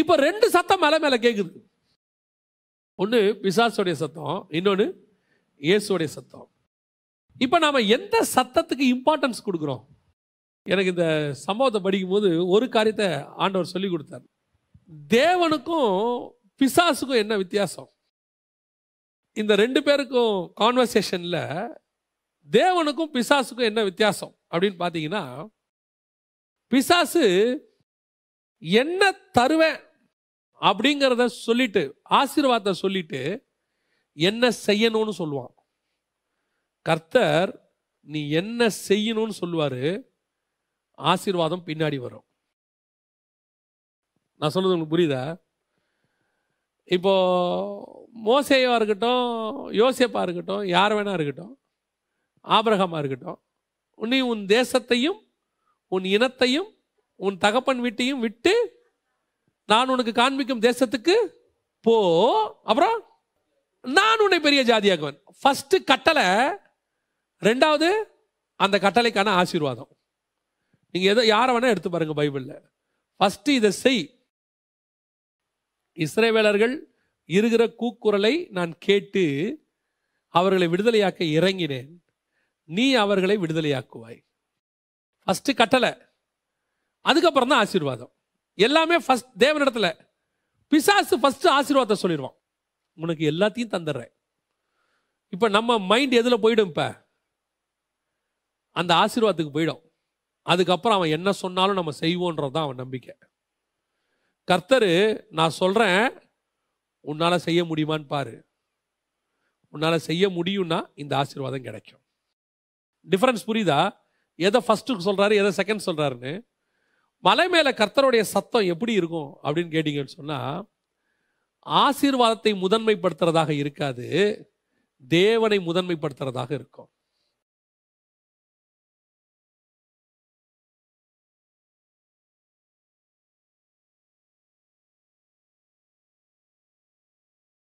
இப்போ ரெண்டு சத்தம் மலை மேலே கேட்குது ஒன்று பிசாசுடைய சத்தம் இன்னொன்று இயேசுடைய சத்தம் இப்போ நாம் எந்த சத்தத்துக்கு இம்பார்ட்டன்ஸ் கொடுக்குறோம் எனக்கு இந்த சம்பவத்தை படிக்கும் போது ஒரு காரியத்தை ஆண்டவர் சொல்லி கொடுத்தார் தேவனுக்கும் பிசாசுக்கும் என்ன வித்தியாசம் இந்த ரெண்டு பேருக்கும் கான்வர்சேஷனில் தேவனுக்கும் பிசாசுக்கும் என்ன வித்தியாசம் அப்படின்னு பார்த்தீங்கன்னா பிசாசு என்ன தருவேன் அப்படிங்கிறத சொல்லிட்டு ஆசீர்வாத சொல்லிட்டு என்ன செய்யணும்னு சொல்லுவான் கர்த்தர் நீ என்ன செய்யணும்னு சொல்லுவாரு ஆசீர்வாதம் பின்னாடி வரும் நான் சொல்றது உங்களுக்கு புரியுதா இப்போ மோசேயா இருக்கட்டும் யோசியப்பா இருக்கட்டும் யார் வேணா இருக்கட்டும் ஆபரகமா இருக்கட்டும் நீ உன் தேசத்தையும் உன் இனத்தையும் உன் தகப்பன் வீட்டையும் விட்டு நான் உனக்கு காண்பிக்கும் தேசத்துக்கு போ அப்புறம் நான் உன்னை பெரிய ஜாதியாகுவேன் ஃபஸ்ட்டு கட்டளை ரெண்டாவது அந்த கட்டளைக்கான ஆசீர்வாதம் நீங்கள் எதை யாரை வேணால் எடுத்து பாருங்கள் பைபிளில் ஃபஸ்ட்டு இதை செய் இஸ்ரேவேலர்கள் இருக்கிற கூக்குரலை நான் கேட்டு அவர்களை விடுதலையாக்க இறங்கினேன் நீ அவர்களை விடுதலையாக்குவாய் ஃபஸ்ட்டு கட்டளை அதுக்கப்புறம் தான் ஆசீர்வாதம் எல்லாமே ஃபஸ்ட் தேவனிடத்தில் பிசாசு ஃபஸ்ட்டு ஆசீர்வாதத்தை சொல்லிடுவான் உனக்கு எல்லாத்தையும் தந்துடுறேன் இப்போ நம்ம மைண்ட் எதில் போயிடும் இப்போ அந்த ஆசீர்வாதத்துக்கு போயிடும் அதுக்கப்புறம் அவன் என்ன சொன்னாலும் நம்ம செய்வோன்றது தான் அவன் நம்பிக்கை கர்த்தர் நான் சொல்கிறேன் உன்னால் செய்ய முடியுமான்னு பாரு உன்னால் செய்ய முடியும்னா இந்த ஆசீர்வாதம் கிடைக்கும் டிஃப்ரென்ஸ் புரியுதா எதை ஃபஸ்ட்டு சொல்கிறாரு எதை செகண்ட் சொல்கிறாருன்னு மலை மேலே கர்த்தருடைய சத்தம் எப்படி இருக்கும் அப்படின்னு கேட்டிங்கன்னு சொன்னால் ஆசீர்வாதத்தை முதன்மைப்படுத்துறதாக இருக்காது தேவனை முதன்மைப்படுத்துறதாக இருக்கும்